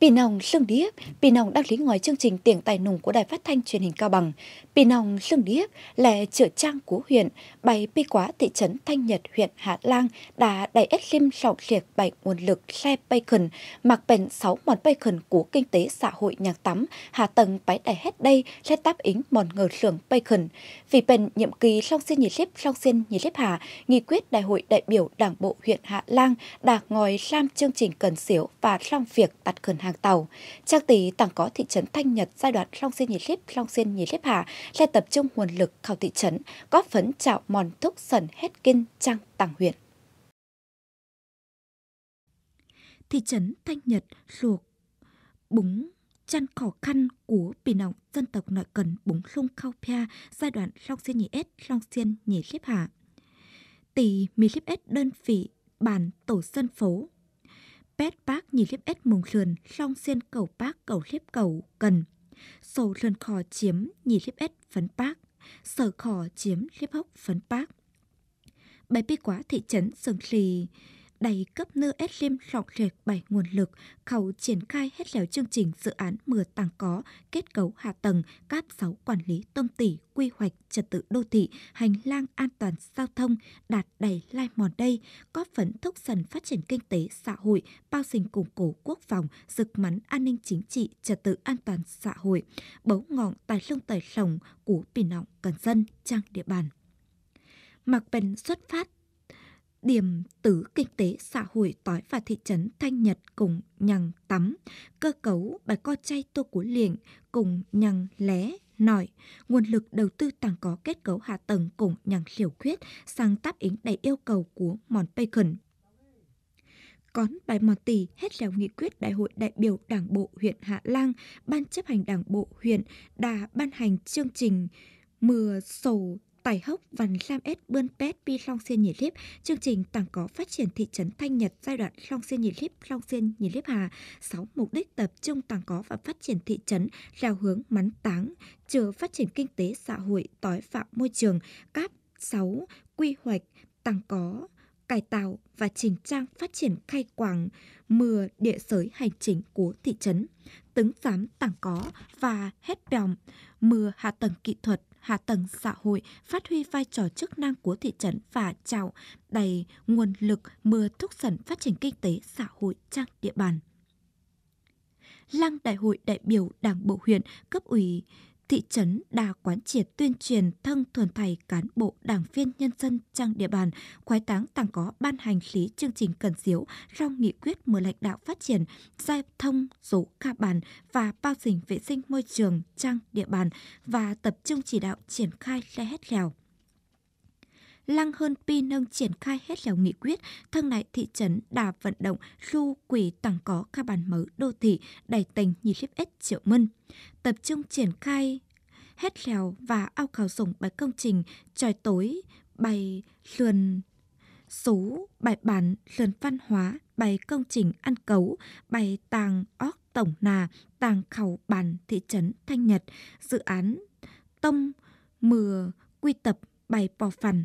Pinong sông điệp Pì Pinong đăng lý ngoài chương trình tiền tài nùng của Đài Phát thanh Truyền hình Cao Bằng. pì Pinong xương điếc là chữa trang của huyện, bày pi quá thị trấn Thanh Nhật huyện Hạ Lang đã đẩy ép lim sọng liệt bảy nguồn lực xe bay khẩn, mặc bền sáu món bay khẩn của kinh tế xã hội nhạc tắm, hạ tầng bãi đẩy hết đây sẽ đáp ứng mòn ngờ sưởng bay khẩn. Vì bền nhiệm kỳ song xin nhị xếp song xin nhị xếp hà, nghị quyết đại hội đại biểu đảng bộ huyện Hạ Lang đã ngồi sam chương trình cần xỉu và xong việc tạt khẩn hàng tàu. trang tỷ chí Tàng có thị trấn Thanh Nhật giai đoạn Long Xuyên Nhiệt Liếp, Long Xuyên Nhiệt Liếp Hà sẽ tập trung nguồn lực khảo thị trấn, góp phấn trạo mòn thúc sần hết kinh trang Tàng huyện. Thị trấn Thanh Nhật ruột búng chăn khó khăn của bì nọng dân tộc nội cần búng lung khao pia giai đoạn Long Xuyên Nhị S, Long Xuyên Nhị Liếp Hà. Tỷ Mì Liếp S đơn vị bản tổ dân phố pet bác nhìn liếp ết mùng sườn, song xiên cầu bác cầu liếp cầu cần. Sầu sườn khò chiếm nhìn liếp ết phấn bác, sở khò chiếm liếp hốc phấn bác. Bài bi quá thị trấn Sương Trì, đầy cấp nơ Slim sọc rệt bảy nguồn lực, khẩu triển khai hết léo chương trình dự án mưa tàng có, kết cấu hạ tầng, các sáu quản lý tông tỷ, quy hoạch, trật tự đô thị, hành lang an toàn giao thông, đạt đầy lai mòn đây, có phấn thúc dần phát triển kinh tế xã hội, bao sinh củng cố quốc phòng, rực mắn an ninh chính trị, trật tự an toàn xã hội, bấu ngọn tài lông tài sòng của bình nọng cần dân trang địa bàn. Mạc Bèn xuất phát điểm tử kinh tế xã hội tói và thị trấn Thanh Nhật cùng nhằng tắm, cơ cấu bài co chay tô của liền cùng nhằng lé nổi, nguồn lực đầu tư tăng có kết cấu hạ tầng cùng nhằng liều khuyết sang đáp ứng đầy yêu cầu của khẩn còn bài mò tì hết lèo nghị quyết đại hội đại biểu đảng bộ huyện Hạ Lang, ban chấp hành đảng bộ huyện đã ban hành chương trình mưa sổ phải hốc văn Lam S bươn pet pi long xuyên nhị liếp, chương trình tặng có phát triển thị trấn Thanh Nhật giai đoạn long xuyên nhị liếp, long xuyên nhị liếp Hà. sáu mục đích tập trung tặng có và phát triển thị trấn theo hướng mắn táng, chừa phát triển kinh tế xã hội, tối phạm môi trường, cáp sáu quy hoạch tặng có cải tạo và chỉnh trang phát triển khai quảng mưa địa giới hành chính của thị trấn, tứng giám tảng có và hết bèo mưa hạ tầng kỹ thuật hạ tầng xã hội phát huy vai trò chức năng của thị trấn và trạo đầy nguồn lực mưa thúc sẩn phát triển kinh tế xã hội trang địa bàn. Lăng Đại hội đại biểu Đảng Bộ huyện cấp ủy thị trấn đã quán triệt tuyên truyền thân thuần thầy cán bộ đảng viên nhân dân trang địa bàn, khoái táng tàng có ban hành lý chương trình cần diếu trong nghị quyết mở lãnh đạo phát triển, giao thông số ca bàn và bao dình vệ sinh môi trường trang địa bàn và tập trung chỉ đạo triển khai xe hết lèo Lăng Hơn Pi nâng triển khai hết lèo nghị quyết, thân này thị trấn đà vận động lưu quỷ tặng có các bàn mới đô thị đầy tình nhị xếp ếch triệu mân. Tập trung triển khai hết lèo và ao khảo sủng bài công trình trời tối bày lườn số bài bản lườn văn hóa bài công trình ăn cấu bài tàng óc tổng nà tàng khảo bản thị trấn thanh nhật dự án tông mưa quy tập bài bò phần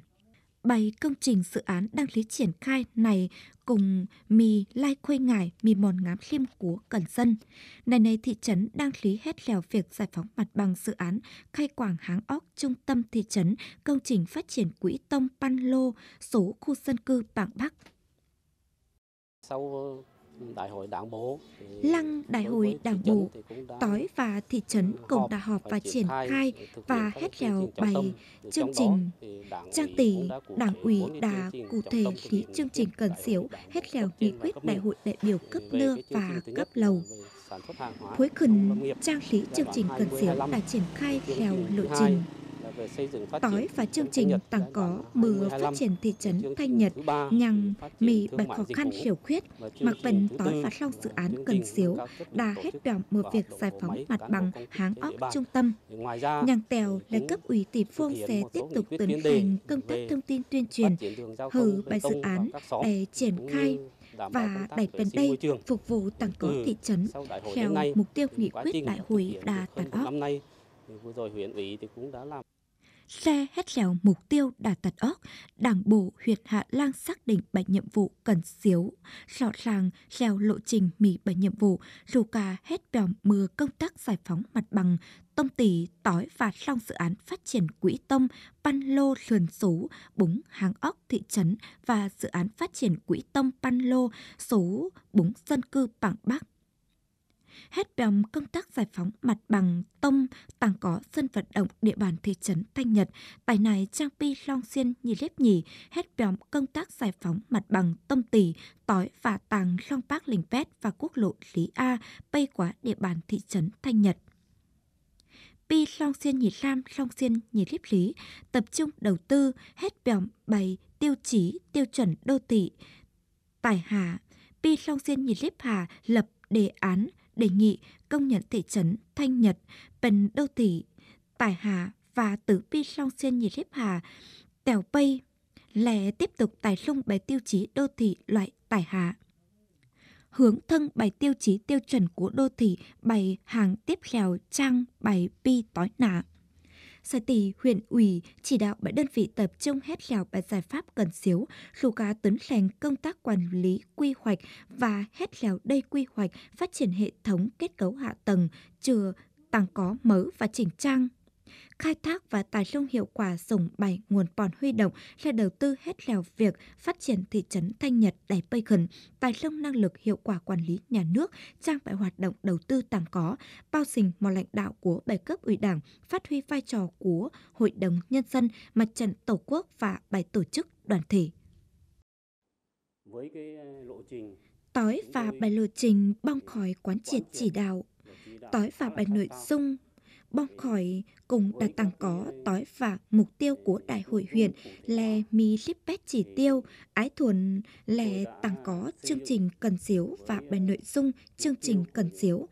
bày công trình dự án đang lý triển khai này cùng mì lai khuê ngải, mì mòn ngám liêm của cần dân. Này này thị trấn đang lý hết lèo việc giải phóng mặt bằng dự án khai quảng háng óc trung tâm thị trấn công trình phát triển quỹ tông Pan Lô số khu dân cư Bảng Bắc. Sau đại hội đảng bộ. Lăng đại hội đảng bộ, Tói và thị trấn cùng đã họp và triển khai và hết rèo bày chương trình. Trang tỷ, đảng ủy đã cụ thể lý chương trình cần xỉu, hết rèo nghị quyết đại hội đại biểu cấp nưa và cấp lầu. Cuối khẩn trang lý chương trình cần xỉu đã triển khai theo lộ trình. Tỏi và chương trình tặng có mưa phát triển thị trấn Thanh Nhật nhằm mì bạch khó khăn khiểu khuyết mặc phần tỏi và sau dự án cần xíu đã hết đoạn một việc giải phóng mặt bằng háng óc trung tâm. Nhàng tèo là cấp ủy tỷ phương sẽ tiếp tục tiến hành công tác thông tin tuyên truyền hử bài dự án để triển khai và đẩy vấn đây phục vụ tăng ừ, cố thị trấn theo mục tiêu nghị quyết đại hội đã đặt óc. Vừa rồi huyện ủy thì cũng đã làm xe hết trèo mục tiêu đạt tật óc, đảng bộ huyện Hạ Lang xác định 7 nhiệm vụ cần xíu, rõ ràng trèo lộ trình mỉ 7 nhiệm vụ, dù cả hết bèm mưa công tác giải phóng mặt bằng, tông tỷ tỏi và xong dự án phát triển quỹ tông, pan lô sườn số, búng hàng óc thị trấn và dự án phát triển quỹ tông pan lô số búng dân cư bảng Bắc hết đồng công tác giải phóng mặt bằng tông tàng có sân vận động địa bàn thị trấn Thanh Nhật, tại này trang pi long xuyên nhì lép nhì, hết đồng công tác giải phóng mặt bằng tông tỷ, tói và tàng long bác lình pét và quốc lộ Lý A, bay qua địa bàn thị trấn Thanh Nhật pi long xuyên nhị lam long xuyên nhị liếp lý tập trung đầu tư hết bèo bày tiêu chí tiêu chuẩn đô thị tài hà pi long xuyên nhị liếp hà lập đề án đề nghị công nhận thị trấn Thanh Nhật, Bần Đô Thị, Tài Hà và Tử Pi Song Xuyên Nhị Liếp Hà, Tèo Pây lẻ tiếp tục tài lung bài tiêu chí đô thị loại tài Hà. Hướng thân bài tiêu chí tiêu chuẩn của đô thị bài hàng tiếp theo trang bài pi tối nạ. Sở tỷ huyện ủy chỉ đạo các đơn vị tập trung hết lèo và giải pháp cần xíu, dù cá tấn lành công tác quản lý quy hoạch và hết lèo đây quy hoạch phát triển hệ thống kết cấu hạ tầng, chừa, tăng có mớ và chỉnh trang khai thác và tài sông hiệu quả dùng bảy nguồn bòn huy động là đầu tư hết lèo việc phát triển thị trấn Thanh Nhật đầy bây khẩn, tài sông năng lực hiệu quả quản lý nhà nước, trang bị hoạt động đầu tư tàng có, bao sình mọi lãnh đạo của bảy cấp ủy đảng, phát huy vai trò của Hội đồng Nhân dân, Mặt trận Tổ quốc và bảy tổ chức đoàn thể. Với cái ờ, lộ trình Tói và bài lộ trình bong khói quán triệt chỉ đạo, tối và bài nội dung bong khỏi cùng đã tăng có tối và mục tiêu của đại hội huyện là mi xếp bét chỉ tiêu ái thuần là tăng có chương trình cần xíu và bài nội dung chương trình cần xíu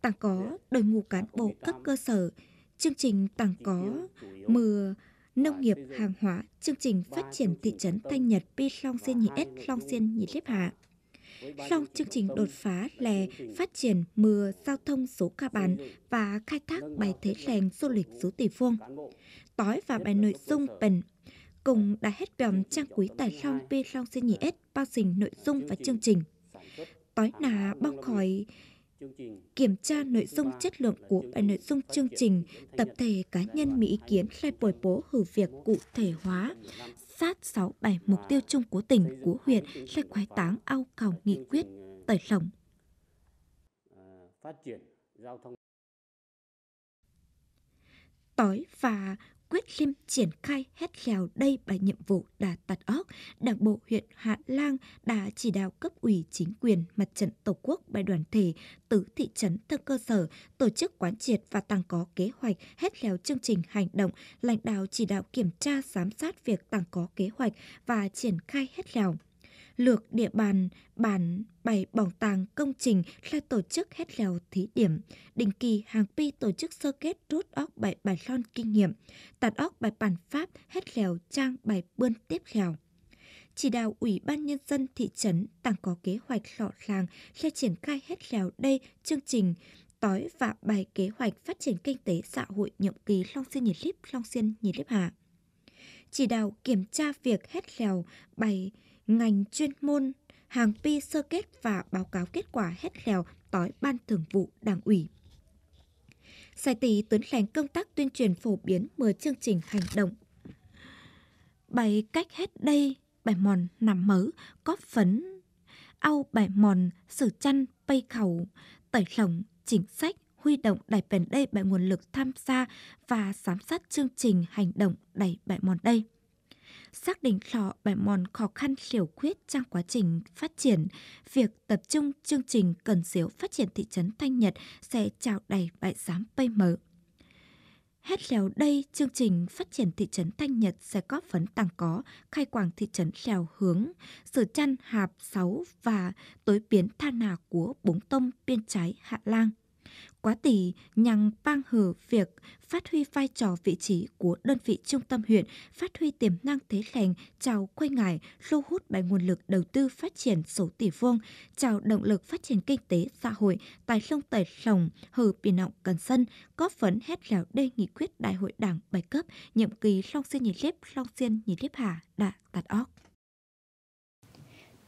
tăng có đội ngũ cán bộ cấp cơ sở chương trình tăng có mưa nông nghiệp hàng hóa chương trình phát triển thị trấn thanh nhật pi long xuyên nhị s long xuyên nhị xếp hạ sau chương trình đột phá lè phát triển mưa giao thông số ca bản và khai thác bài thế lèng du lịch số tỷ phương. Tối và bài nội dung bền cùng đã hết bèm trang quý tài long bê long xin nhị ết bao dình nội dung và chương trình. Tối là bao khỏi kiểm tra nội dung chất lượng của bài nội dung chương trình, tập thể cá nhân mỹ kiến sai bồi bố hử việc cụ thể hóa, sát 6-7 mục tiêu chung của tỉnh, của huyện sẽ khoái táng ao cầu nghị quyết tẩy lồng. Phát triển giao thông Tối và quyết liêm triển khai hết khèo đây bài nhiệm vụ đã tạt óc, Đảng bộ huyện Hạ Lang đã chỉ đạo cấp ủy chính quyền mặt trận Tổ quốc bài đoàn thể tứ thị trấn thân cơ sở tổ chức quán triệt và tăng có kế hoạch hết khèo chương trình hành động, lãnh đạo chỉ đạo kiểm tra giám sát việc tăng có kế hoạch và triển khai hết khèo lược địa bàn, bản bày bảo tàng công trình là tổ chức hết lèo thí điểm. Định kỳ hàng pi tổ chức sơ kết rút óc bài bài lon kinh nghiệm, tạt óc bài bản pháp hết lèo trang bài bươn tiếp khèo chỉ đạo Ủy ban Nhân dân thị trấn tặng có kế hoạch lọ làng sẽ triển khai hết lèo đây chương trình tối và bài kế hoạch phát triển kinh tế xã hội nhiệm kỳ Long Xuyên Nhiệt Líp Long Xuyên Nhiệt Líp Hà. Chỉ đạo kiểm tra việc hết lèo bài ngành chuyên môn, hàng pi sơ kết và báo cáo kết quả hết khèo tới Ban Thường vụ Đảng ủy. Sai tỷ Tuấn hành công tác tuyên truyền phổ biến 10 chương trình hành động. bài cách hết đây, bài mòn nằm mớ, có phấn, ao bài mòn, sử chăn, bay khẩu, tẩy lỏng, chính sách, huy động đẩy bền đây bài nguồn lực tham gia và giám sát chương trình hành động đẩy bài mòn đây xác định lọ bài mòn khó khăn liều khuyết trong quá trình phát triển. Việc tập trung chương trình cần diếu phát triển thị trấn Thanh Nhật sẽ trào đầy bài giám bay mở. Hết lèo đây, chương trình phát triển thị trấn Thanh Nhật sẽ có phấn tăng có, khai quảng thị trấn lèo hướng, sử chăn hạp 6 và tối biến tha nà của bống tông biên trái hạ lang. Quá tỷ nhằm bang hử việc phát huy vai trò vị trí của đơn vị trung tâm huyện, phát huy tiềm năng thế lành, chào quay ngải, thu hút bài nguồn lực đầu tư phát triển số tỷ vuông, chào động lực phát triển kinh tế xã hội, tài sông tẩy sòng hử biển động cần sân, góp phấn hết lẻo đê nghị quyết đại hội đảng bài cấp, nhiệm kỳ song xuyên nhị liếp, song xuyên nhị liếp hà, đạ tạt óc.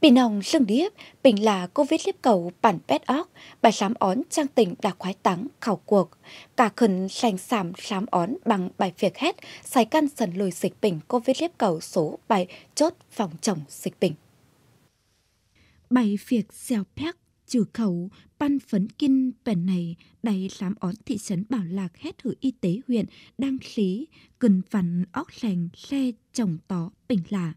Bình hồng lưng điếp, bình là cô viết liếp cầu bản bét óc, bà sám ón trang tỉnh đã khoái tắng khảo cuộc. Cả khẩn sành sảm sám ón bằng bài việc hết, xài căn sần lùi dịch bình cô viết liếp cầu số bài chốt phòng chồng dịch bình. Bài việc xèo phép trừ khẩu, ban phấn kinh bền này, đầy sám ón thị trấn Bảo Lạc hết hử y tế huyện, đăng lý, cần vằn óc sành xe chồng tó bình lạc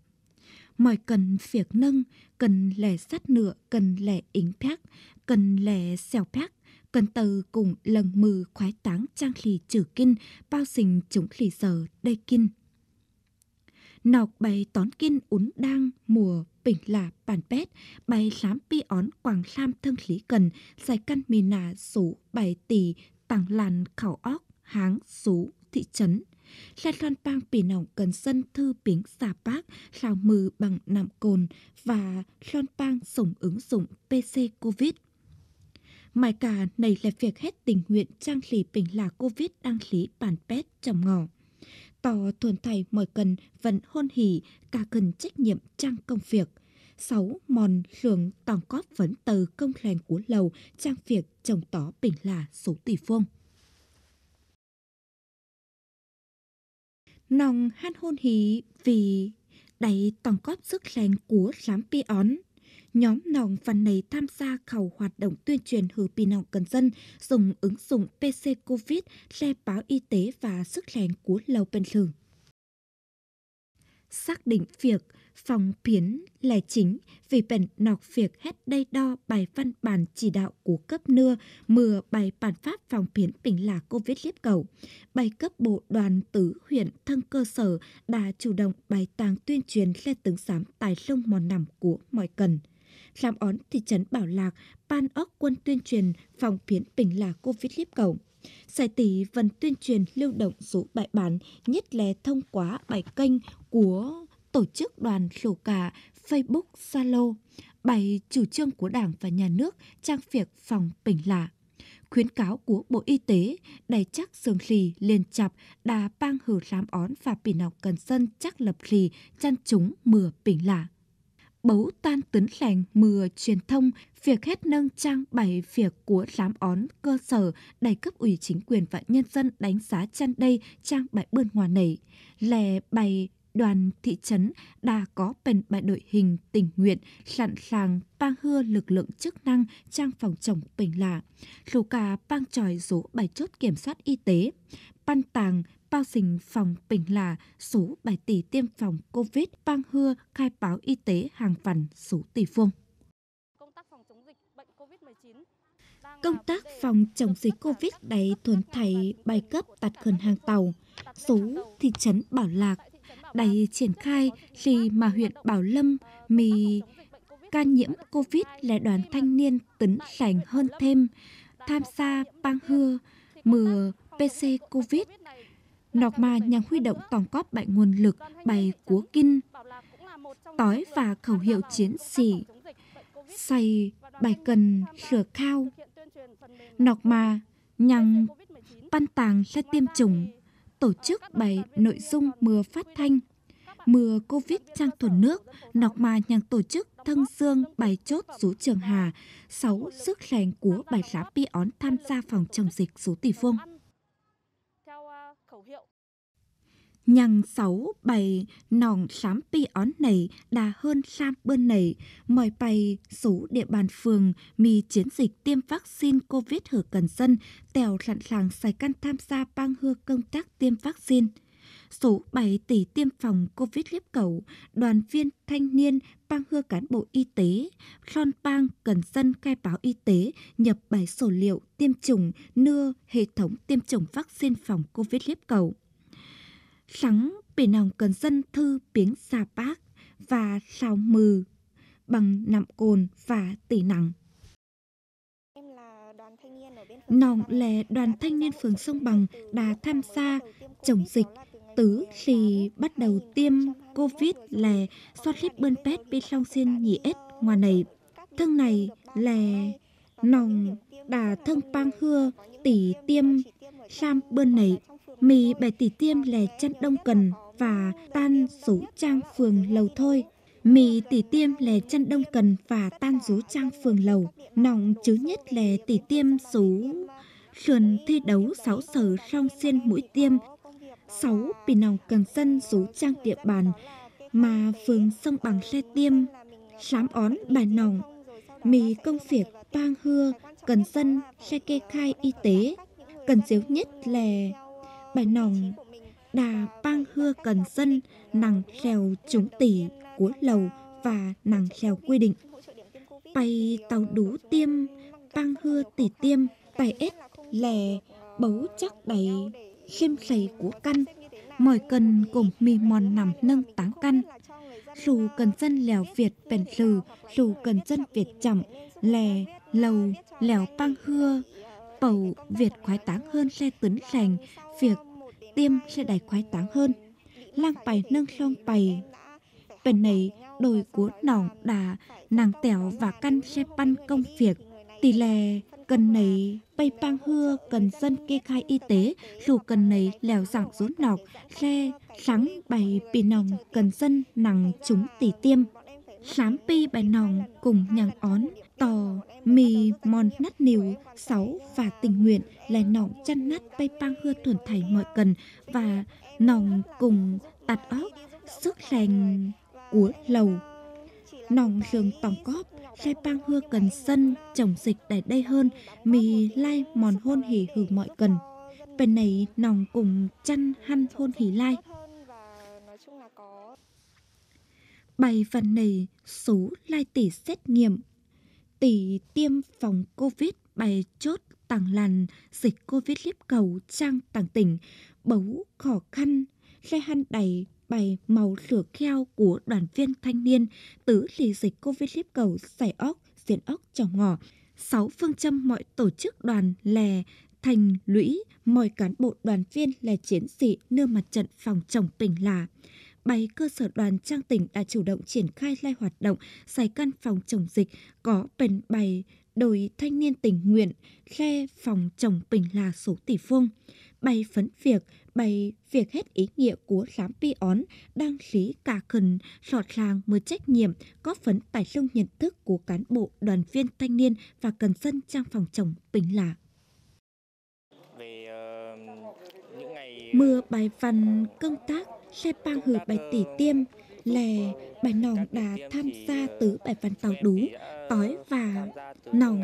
mọi cần việc nâng cần lẻ sắt nửa cần lẻ ính phác cần lẻ xèo phác cần từ cùng lần mừ khoái táng trang lì trừ kinh bao xình chúng lì giờ đây kinh nọc bày tón kinh ún đang mùa bình là bản bét bày lám pi ón quảng lam thân lý cần giải căn mì nà số bày tỷ tàng làn khảo óc háng số thị trấn Lan loan bang pỉ nòng cần sân thư tiếng xà bác, xào mừ bằng nạm cồn và loan bang sổng ứng dụng PC COVID. Mai cả này là việc hết tình nguyện trang lý bình là COVID đăng lý bản pet trong ngò. Tò thuần thầy mọi cần vẫn hôn hỉ cả cần trách nhiệm trang công việc. sáu Mòn sường tòng cóp vấn từ công lành của lầu trang việc trồng tỏ bình là số tỷ phương. nòng han hôn hí vì đầy tổng cóp sức lành của lám pi ón. Nhóm nòng phần này tham gia khẩu hoạt động tuyên truyền hử pi nòng cần dân dùng ứng dụng PC Covid le báo y tế và sức lành của lầu bên thường xác định việc phòng biến là chính vì bệnh nọc việc hết đây đo bài văn bản chỉ đạo của cấp nưa mưa bài bản pháp phòng biến bình là covid liếp cầu bài cấp bộ đoàn tứ huyện thân cơ sở đã chủ động bài tàng tuyên truyền lên tướng sám tài sông mòn nằm của mọi cần làm ón thị trấn bảo lạc ban ốc quân tuyên truyền phòng biến bình là covid liếp cầu Giải tỷ vẫn tuyên truyền lưu động số bài bản, nhất là thông qua bài kênh của tổ chức đoàn sổ cả Facebook, Zalo, bày chủ trương của Đảng và Nhà nước trang việc phòng bình lạ. Khuyến cáo của Bộ Y tế đầy chắc sường khì liền chập đà bang hử làm ón và bỉ nọc cần sân chắc lập khì chăn chúng mưa bình lạ. Bấu tan tấn lành mưa truyền thông việc hết nâng trang bày việc của lám ón cơ sở đầy cấp ủy chính quyền và nhân dân đánh giá chăn đây trang bày bơn hòa nảy lè bày đoàn thị trấn đã có bền bài đội hình tình nguyện sẵn sàng bang hưa lực lượng chức năng trang phòng chống bệnh lạ, số ca bang tròi số bài chốt kiểm soát y tế, ban tàng bao dình phòng bình là số bài tỷ tiêm phòng COVID bang hưa khai báo y tế hàng vằn số tỷ phương Công tác phòng chống dịch bệnh COVID-19 Công tác phòng chống dịch COVID đầy thuần thầy bài cấp tạt khẩn hàng tàu, số thị trấn Bảo Lạc đầy triển khai khi mà huyện Bảo Lâm mì ca nhiễm Covid là đoàn thanh niên tấn sành hơn thêm, tham gia bang hưa, mừa PC Covid. Nọc mà nhằm huy động tổng góp bại nguồn lực bày cúa kinh, tói và khẩu hiệu chiến sĩ, xây bài cần sửa khao. Nọc mà nhằm ban tàng ra tiêm chủng tổ chức bài nội dung mưa phát thanh. Mưa covid trang thuần nước, nọc mà nhàng tổ chức thân xương bài chốt rú trường hà, sáu sức lành của bài lá pi ón tham gia phòng chống dịch số tỷ phương. nhằng sáu bày nòng sám pi ón này đà hơn sam bơn này mời bày số địa bàn phường mi chiến dịch tiêm vaccine covid hở cần dân tèo sẵn sàng sài căn tham gia bang hưa công tác tiêm vaccine số 7 tỷ tiêm phòng COVID liếp cầu, đoàn viên thanh niên, bang hưa cán bộ y tế, son bang cần dân khai báo y tế, nhập bài sổ liệu tiêm chủng, nưa hệ thống tiêm chủng vaccine phòng COVID liếp cầu sắn bề nòng cần dân thư biếng xà bác và sào mừ bằng nạm cồn và tỉ nặng. Nòng là đoàn thanh niên phường Sông Bằng đã tham gia chống dịch tứ thì bắt đầu tiêm COVID là xót lít bơn pét bị song xin nhì ết ngoài này. Thương này là nòng đã thương pang hưa tỷ tiêm sam bơn này mì bè tỉ tiêm lè chăn đông cần và tan rú trang phường lầu thôi. Mì tỉ tiêm lè chăn đông cần và tan rú trang phường lầu. Nọng chứ nhất lè tỉ tiêm rú sườn thi đấu sáu sở song xiên mũi tiêm. Sáu bì nòng cần sân rú trang địa bàn mà phường sông bằng xe tiêm. Sám ón bài nòng. Mì công việc bang hưa cần sân xe kê khai y tế. Cần diếu nhất lè bài nòng đà pang hưa cần dân nàng khèo chúng tỷ của lầu và nàng khèo quy định bay tàu đú tiêm pang hưa tỷ tiêm tài ết lè bấu chắc đầy khiêm sầy của căn mỏi cần cùng mì mòn nằm nâng táng căn dù cần dân lèo việt bèn lừ dù cần dân việt chậm lè lầu lèo pang hưa bầu việt khoái táng hơn xe tấn sành việc tiêm sẽ đại khoái táng hơn lang bài nâng song bài bên này đồi của nòng đà nàng tẻo và căn xe pan công việc tỷ lệ cần này bay pang hưa cần dân kê khai y tế dù cần này lèo dạng rốn nọc xe sáng bày bì nòng cần dân nàng chúng tỷ tiêm sám pi bài nòng cùng nhàng ón tò mì mòn nát nỉu sáu và tình nguyện là nòng chăn nát bay pang hưa thuần thảy mọi cần và nòng cùng tạt óc sức lành của lầu nòng giường tòng cóp lai pang hưa cần sân trồng dịch tại đây hơn mì lai mòn hôn hỉ hử mọi cần bên này nòng cùng chăn hăn hôn hỉ lai bài phần này số lai tỷ xét nghiệm tỷ tiêm phòng Covid bày chốt tàng làn dịch Covid liếp cầu trang tàng tỉnh, bấu khó khăn, xe hăn đầy bày màu sửa kheo của đoàn viên thanh niên tứ lì dịch Covid liếp cầu giải óc, diện óc trong ngỏ. Sáu phương châm mọi tổ chức đoàn lè, thành lũy, mọi cán bộ đoàn viên là chiến sĩ nương mặt trận phòng chống tỉnh là 7 cơ sở đoàn trang tỉnh đã chủ động triển khai lai hoạt động giải căn phòng chống dịch có bền bày đội thanh niên tình nguyện, khe phòng chống bình là số tỷ phương, bày phấn việc, bày việc hết ý nghĩa của lám pi ón, đăng lý cả cần, sọt làng mới trách nhiệm, có phấn tài sông nhận thức của cán bộ, đoàn viên thanh niên và cần dân trang phòng chống bình là. Ờ, Mưa bài văn công tác xe bang hử bài tỉ tiêm lè bài nòng đã tham gia tứ bài văn tàu đú tói và nòng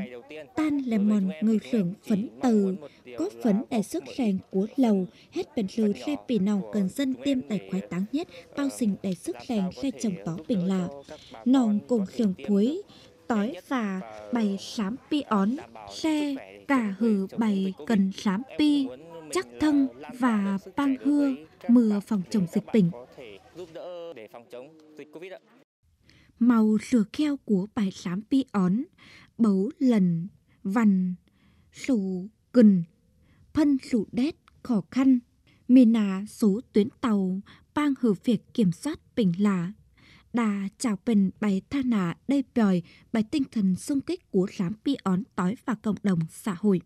tan là mòn người sưởng phấn từ có phấn để sức rèn của lầu hết bình lư xe bì nòng cần dân tiêm tài khoái táng nhất bao sinh để sức rèn xe chồng tó bình lạ nòng cùng sưởng cuối tói và bày sám pi ón xe cả hử bày cần sám pi chắc thân và pang hương mưa phòng chống dịch bệnh. Màu sửa keo của bài sám pi ón, bấu lần, vằn, sù gần, phân sù đét khó khăn, miền nà số tuyến tàu, bang hử việc kiểm soát bình là đà chào bình bài tha nà đây bời bài tinh thần xung kích của sám pi ón tói và cộng đồng xã hội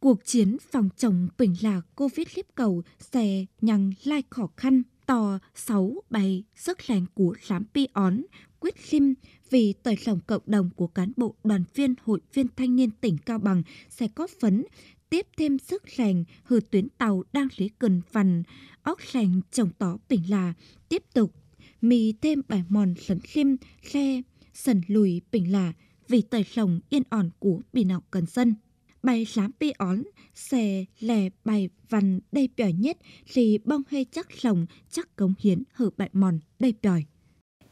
cuộc chiến phòng chống bệnh là COVID liếp cầu xe nhằm lai khó khăn to sáu bày sức lành của lám pi ón quyết lim vì tời lòng cộng đồng của cán bộ đoàn viên hội viên thanh niên tỉnh Cao Bằng sẽ có phấn tiếp thêm sức lành hư tuyến tàu đang lấy cần vằn óc lành trồng tỏ bình là tiếp tục mì thêm bài mòn lấn lim khe sần lùi bình là vì tời lòng yên ổn của bì nọc cần dân bay lám bi ón, xè lè bày vằn đầy bỏi nhất thì bông hơi chắc lòng chắc cống hiến hở bại mòn đầy bỏi.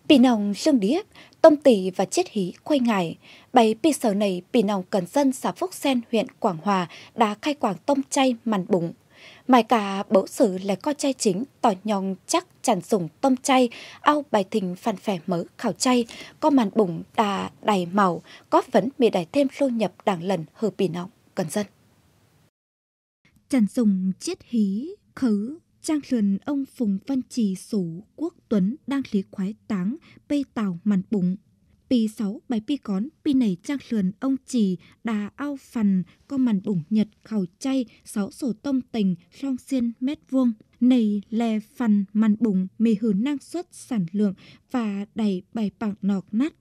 Bì nòng dương điếc, tâm tỷ và chết hí quay ngải. Bày bì sở này bì nòng cần dân xã Phúc Sen huyện Quảng Hòa đã khai quảng tôm chay màn bụng. Mài cả bấu sử là co chay chính, tỏ nhong chắc chẳng dùng tôm chay, ao bài thình phản phẻ mớ khảo chay, co màn bụng đà đầy màu, có vấn bị đài thêm lưu nhập đảng lần hờ bì nòng cẩn dân. Trần dùng chiết hí, khứ, trang lườn ông Phùng Văn Trì sủ quốc tuấn đang lý khoái táng, bê tàu màn bụng. Pi 6 bài pi cón, pi này trang lườn ông Trì, đà ao phằn, con màn bụng nhật khảo chay, sáu sổ tông tình, song xiên mét vuông. Này lè phằn màn bụng, mì hử năng suất sản lượng và đầy bài bảng nọc nát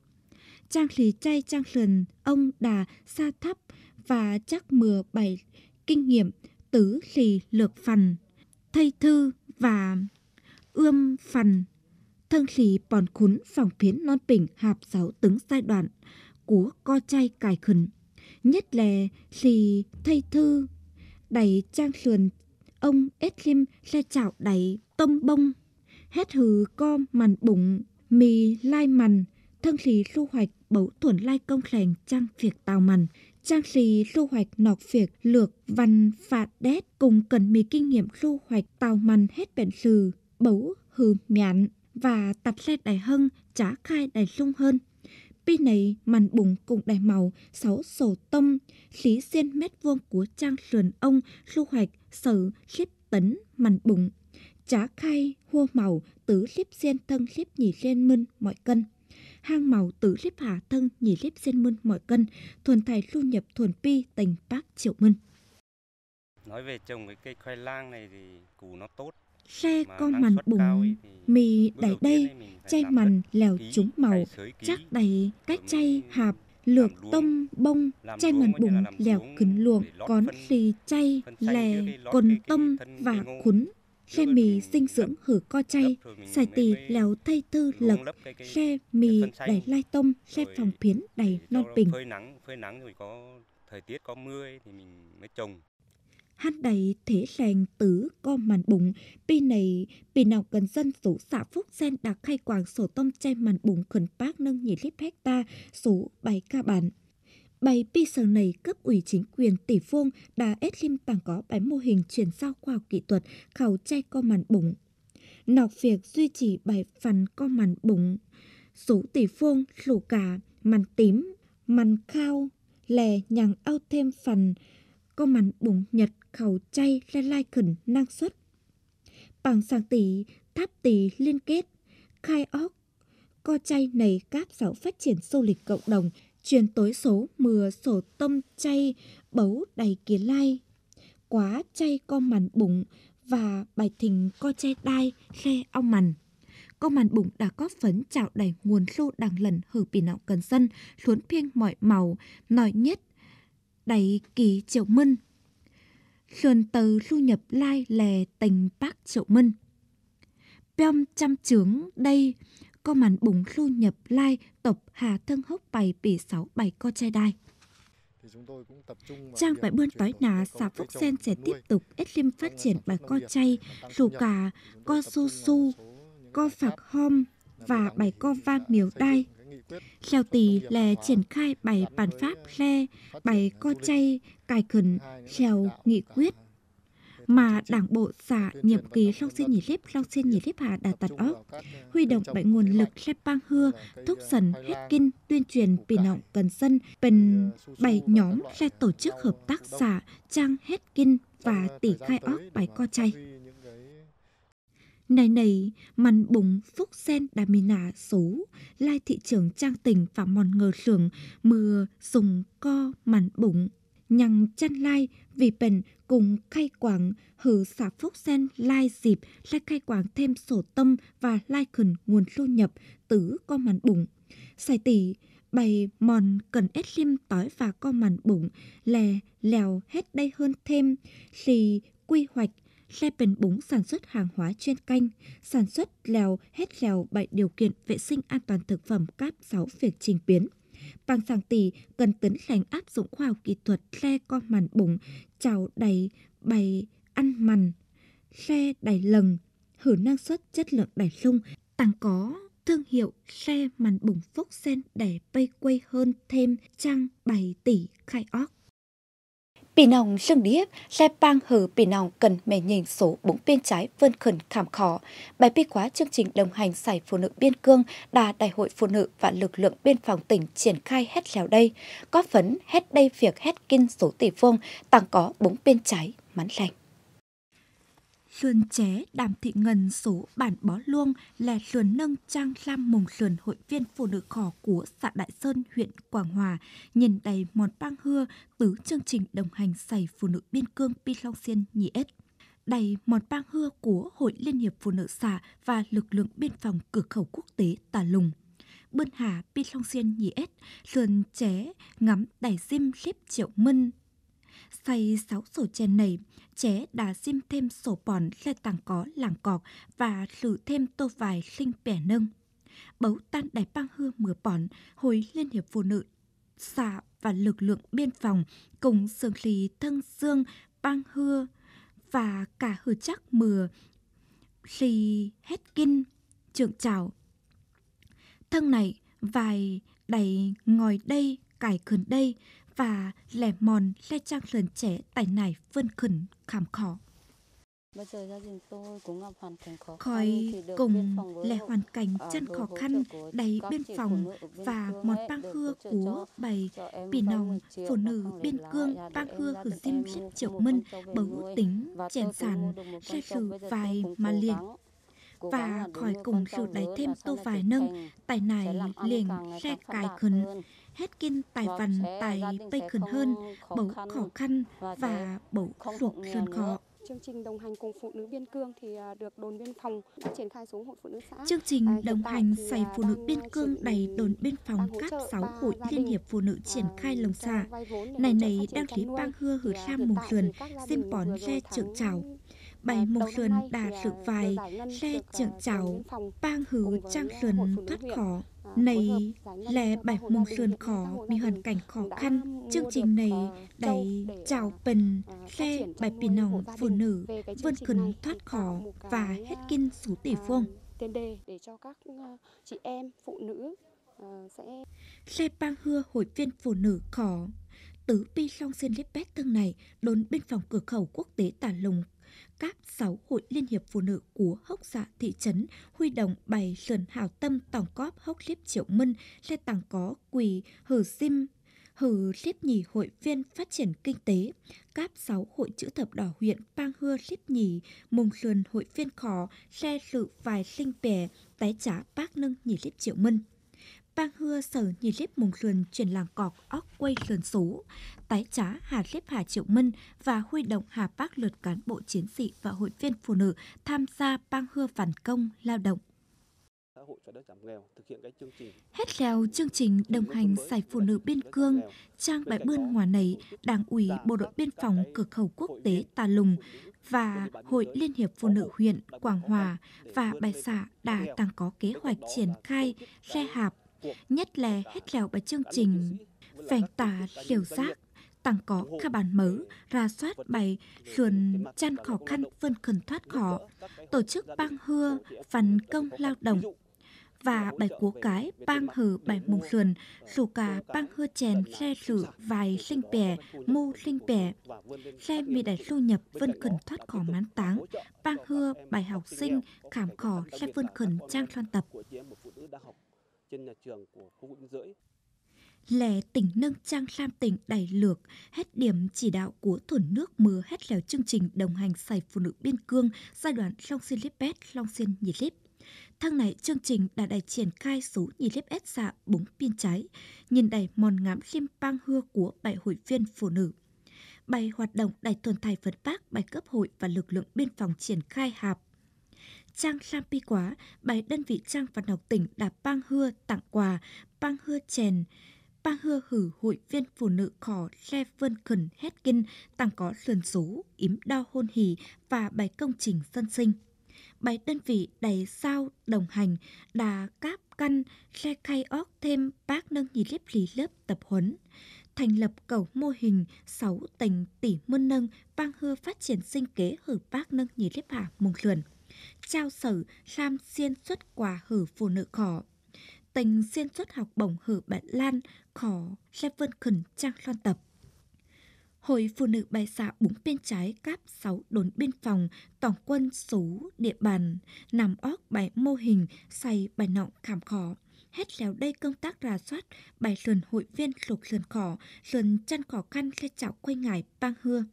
trang lì chay trang lườn ông đà sa thấp và chắc mừa bảy kinh nghiệm tứ lì lược phần, thay thư và ươm phần. Thân lì bòn khún phòng phiến non bình hạp sáu tướng giai đoạn của co chay cài khẩn. Nhất là lì thay thư đầy trang sườn ông ết lim xe chảo đầy tông bông. Hét hừ co màn bụng mì lai mằn thân lì thu hoạch bấu thuần lai công lành trang việc tàu mằn Trang lì lưu hoạch nọc việc lược văn phạt đét cùng cần mì kinh nghiệm lưu hoạch tàu mằn hết bệnh lừ, bấu hư miạn và tặt xe đại hưng trả khai đại sung hơn. Pi này màn bụng cùng đại màu sáu sổ tông, lý xiên mét vuông của trang sườn ông lưu hoạch sở xếp tấn màn bụng Trả khai hô màu tứ xếp xiên thân xếp nhì liên minh mọi cân hang màu tử liếp hà thân nhì liếp sen mân mọi cân, thuần thầy lưu nhập thuần pi tành bác triệu mân. Nói về trồng cái cây khoai lang này thì củ nó tốt, Xe con màn bùng, mì đẩy đây, chay màn lèo trúng màu, chắc đầy cách chay hạp, lược tông bông, chay mần bùng lèo khấn luộng, cón xì chay lè, cồn tông và khốn khe mì dinh dưỡng hử co chay, xài tì léo thay tư lộc, khe mì đầy lai tôm khe phòng phiến đầy non bình. Phơi nắng, phơi nắng rồi có thời tiết có mưa thì mình mới trồng hát đầy thế sàng tứ co màn bụng pi này pi nào cần dân số xã phúc sen đặc khai quảng sổ tôm chay màn bụng khẩn bác nâng nhị lít hecta số bảy ca bản bài pi sở này cấp ủy chính quyền tỷ phương đã ết lim tàng có bài mô hình chuyển giao khoa học kỹ thuật khảo chay co màn bụng. Nọc việc duy trì bài phần co màn bụng, số tỷ phương lũ cả, màn tím, màn khao, lè nhằng ao thêm phần co màn bụng nhật khảo chay lai lai khẩn năng suất. Bằng sàng tỷ, tháp tỷ liên kết, khai óc, co chay này các giáo phát triển du lịch cộng đồng – truyền tối số mưa sổ tâm chay bấu đầy kiến lai quá chay co màn bụng và bài thình co che đai khe ong màn co màn bụng đã có phấn chạo đầy nguồn xu đằng lần hử bì nạo cần sân xuống phiên mọi màu nòi nhất đầy kỳ triệu mân xuân từ thu nhập lai lè tình bác triệu mân Pem trăm trướng đây có màn bùng lưu nhập lai tập hà thân hốc bày bỉ sáu bày co chai đai. Trang bài bươn tối nà xã Phúc Sen sẽ tiếp tục ít liêm phát triển bài co chay, rủ cả co su su, co phạc hôm và bài co vang miếu đai. Lèo tì là triển khai bài bản pháp le, bài co chay, cài khẩn, lèo nghị quyết mà Đảng bộ xã nhiệm kỳ Long Xuyên Nhị Lếp Long Xuyên Nhị Lếp Hạ đã tạt óc, huy động bảy nguồn lực xếp bang hưa, thúc dần hết kinh tuyên truyền pì nọng cần dân bình bảy nhóm ra tổ chức hợp tác xã trang hết kinh và tỷ khai óc bài co chay. Này này, màn bùng phúc sen đà mì nà số, lai thị trường trang tình phạm mòn ngờ sưởng, mưa sùng co màn bùng nhằng chăn lai vì bền cùng khai quảng hử xã phúc sen lai dịp lai khai quảng thêm sổ tâm và lai khẩn nguồn thu nhập tứ con màn bụng. Xài tỷ bày mòn cần ép liêm tỏi và con màn bụng lè lèo hết đây hơn thêm thì quy hoạch xe bền búng sản xuất hàng hóa chuyên canh, sản xuất lèo, hết lèo bảy điều kiện vệ sinh an toàn thực phẩm cáp 6 việc trình biến. Bằng sàng tỷ cần tấn lành áp dụng khoa học kỹ thuật xe co màn bụng, chào đầy, bày, ăn mằn, xe đầy lần hử năng suất chất lượng đầy sung tăng có thương hiệu xe màn bụng phúc sen để bay quay hơn thêm trang bày tỷ khai óc. Bị nòng lưng điếp, xe bang hử bị nòng cần mề nhìn số bụng biên trái vươn khẩn khảm khó. Bài bi quá chương trình đồng hành giải phụ nữ biên cương đà đại hội phụ nữ và lực lượng biên phòng tỉnh triển khai hết lèo đây. Có phấn hết đây việc hết kinh số tỷ phương tặng có bụng biên trái mắn lành sườn ché đàm thị ngân số bản bó luông lè sườn nâng trang lam mùng sườn hội viên phụ nữ khó của xã đại sơn huyện quảng hòa nhìn đầy mòn băng hưa tứ chương trình đồng hành xảy phụ nữ biên cương pi long xiên nhị ết đầy mòn băng hưa của hội liên hiệp phụ nữ xã và lực lượng biên phòng cửa khẩu quốc tế tà lùng bơn hà pi long xiên nhị ết sườn ché ngắm đầy sim xếp triệu mân Say sáu sổ chèn này, ché đã sim thêm sổ bòn lê tàng có làng cọp và sử thêm tô vài linh bẻ nâng. Bấu tan đài bang hương mưa bòn, hồi Liên hiệp phụ nữ xã và lực lượng biên phòng cùng sương khí thân dương bang hưa và cả hư chắc mưa khi hết kinh trượng trào thân này vài đầy ngồi đây cải khườn đây và lẻ mòn le trang lớn trẻ tài nải vươn khẩn khám khó. bây giờ gia đình tôi cũng gặp hoàn cảnh khó, Khói cùng là hoàn cảnh chân khó khăn đầy biên phòng và một bang hưa của bày bì nòng phụ nữ biên cương bang hưa khử diêm xếp triệu mân bấu tính chèn sản xe sử vài mà liền và khỏi cùng sự đáy thêm tô vài nâng tài nải liền xe cài khẩn hết kiên tài vâng, văn tài tây khẩn hơn, bầu khó khăn và bầu ruột sơn khó. Chương trình đồng hành cùng phụ nữ biên cương thì à, được đồn biên phòng triển khai xuống hội phụ nữ xã. Chương trình à, đồng hành xây à, phụ nữ biên cương đầy đồn biên phòng các sáu hội liên hiệp phụ nữ triển khai lồng xà. Này này đang lý bang hưa hử sam mùng sườn, xin bón xe trưởng trào bày mùng sườn đà sự vài, xe trưởng chảo, bang hử trang sườn thoát khó. Này là bài môn sườn khó vì hoàn cảnh khó khăn. Chương trình này ờ, đầy chào bần, xe bài pì nòng phụ nữ vươn khẩn thoát khó và hết kinh số tỷ à, phương. Tiền đề để cho các ờ, chị em, phụ nữ ờ, sẽ... Xe bang hưa hội viên phụ nữ khó. Tứ pi song xin lếp bét tương này đồn biên phòng cửa khẩu quốc tế Tà Lùng các sáu hội liên hiệp phụ nữ của Hốc xã dạ thị trấn huy động bày sườn hảo tâm tổng cóp Hốc Liếp Triệu minh lê tàng có quỳ hử sim hử liếp nhì hội viên phát triển kinh tế, cáp sáu hội chữ thập đỏ huyện Pang Hưa liếp nhì, mùng sườn hội viên khó, xe sự vài sinh bè, tái trả bác nâng nhì liếp triệu minh bang hưa sở nhìn lếp mùng lườn chuyển làng cọc óc quay lườn số, tái trá hà lếp hà triệu mân và huy động hà bác lượt cán bộ chiến sĩ và hội viên phụ nữ tham gia bang hưa phản công lao động hết lèo chương trình đồng hành giải phụ nữ biên cương trang bài bươn ngoài này đảng ủy bộ đội biên phòng cửa khẩu quốc tế tà lùng và hội liên hiệp phụ nữ huyện quảng hòa và bài xã đã đang có kế hoạch triển khai xe hạp nhất là hết lèo bài chương trình phèn tả liều giác tặng có các bản mở ra soát bài luồn chăn khó khăn vươn khẩn thoát khó tổ chức bang hưa phần công lao động và bài cố cái bang hử bài mùng sườn dù cả bang hưa chèn xe sử vài sinh bè mu sinh bè xe mì đại du nhập vân khẩn thoát khỏi mán táng bang hưa bài học sinh khảm khỏ xe vân khẩn trang loan tập trên nhà trường của khu vực biên giới. Lè tỉnh nâng trang lam tỉnh đầy lược, hết điểm chỉ đạo của thuần nước mưa hết lèo chương trình đồng hành sải phụ nữ biên cương giai đoạn Long Xuyên Liếp Bét, Long Xuyên Nhiệt Liếp. thăng này chương trình đã đại triển khai số nhị liếp ép xạ dạ búng biên trái, nhìn đầy mòn ngắm liêm bang hưa của bài hội viên phụ nữ. Bài hoạt động đại thuần thai phấn bác bài cấp hội và lực lượng biên phòng triển khai hạp Trang Lam Pi Quá, bài đơn vị Trang Văn học tỉnh đã Pang Hưa tặng quà, Pang Hưa Chèn, Pang Hưa Hử Hội viên Phụ nữ Khỏ Le Vân Khẩn Hét Kinh tặng có sườn số, yếm đao hôn hỉ và bài công trình dân sinh. Bài đơn vị đầy sao đồng hành, đà cáp căn, xe khay óc thêm bác nâng nhì liếp lý lớp tập huấn thành lập cầu mô hình 6 tỉnh tỷ mươn nâng bang hư phát triển sinh kế hử bác nâng nhì liếp hạ mùng lượn trao sở kham xiên xuất quà hử phụ nữ khỏ. Tình xiên xuất học bổng hử bạn lan khỏ ra vân khẩn trang loan tập. Hội phụ nữ bài xã búng bên trái cáp 6 đồn biên phòng tổng quân số địa bàn, nằm óc bài mô hình xây bài nọng khảm khỏ hết léo đây công tác rà soát bài luận hội viên lục luận khỏ luận chăn khó khăn khe chảo quay ngải bang hưa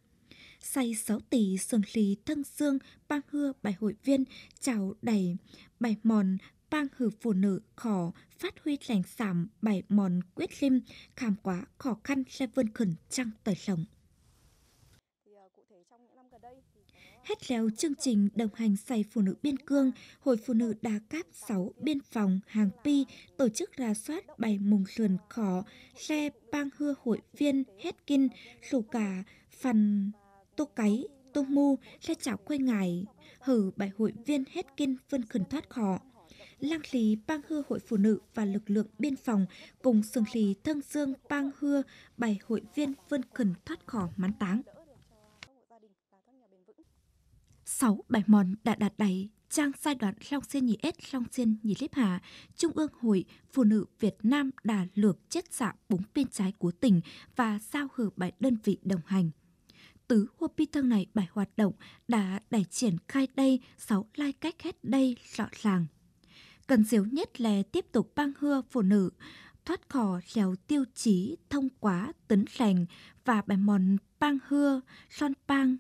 say sáu tỷ sơn lý thân xương bang hưa bài hội viên chào đẩy bài mòn bang hử phụ nữ khó phát huy lành sảm bài mòn quyết lim khám quá khó khăn xe vươn khẩn trăng tới lồng. Hết leo chương trình đồng hành say phụ nữ biên cương, Hội Phụ nữ Đa Cáp 6 Biên phòng Hàng Pi tổ chức ra soát bài mùng sườn khó, xe bang hưa hội viên hết Hetkin, sổ Cả, Phần tô cái, tu mu ra chào quê ngài, hử bài hội viên hết kiên vươn khẩn thoát khó. Lang lý bang hưa hội phụ nữ và lực lượng biên phòng cùng sương lý thân dương bang hưa bài hội viên vươn khẩn thoát khó mán táng. sáu bài mòn đã đạt đáy trang giai đoạn Long Xuyên Nhì S Long Xuyên Nhì Lếp Hà, Trung ương Hội Phụ nữ Việt Nam đà lược chết xạ dạ búng bên trái của tỉnh và giao hử bài đơn vị đồng hành tứ hua pi thăng này bài hoạt động đã đẩy triển khai đây sáu lai cách hết đây rõ ràng. Cần diếu nhất là tiếp tục băng hưa phụ nữ thoát khỏi theo tiêu chí thông quá tấn sành và bài mòn băng hưa son băng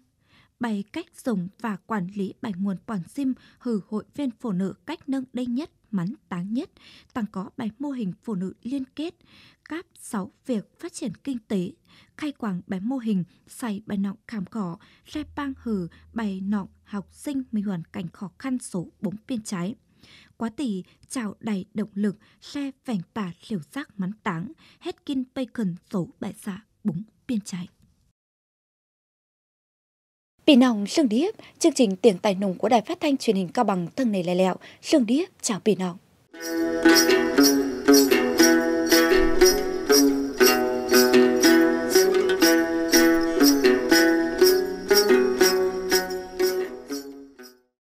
bày cách dùng và quản lý bài nguồn quản sim hử hội viên phụ nữ cách nâng đây nhất mắn táng nhất, tăng có bài mô hình phụ nữ liên kết, cáp 6 việc phát triển kinh tế, khai quảng bài mô hình xây bài nọng khảm cỏ, xe bang hử bài nọng học sinh mình hoàn cảnh khó khăn số 4 bên trái quá tỷ chào đầy động lực xe vành tả liều giác mắn táng hết kin bacon số bại xạ búng biên trái Pì nòng Sương Điếp, chương trình tiếng tài nùng của Đài Phát thanh Truyền hình Cao Bằng thân này lè lẹo. Sương Điếp, chào Pì nòng.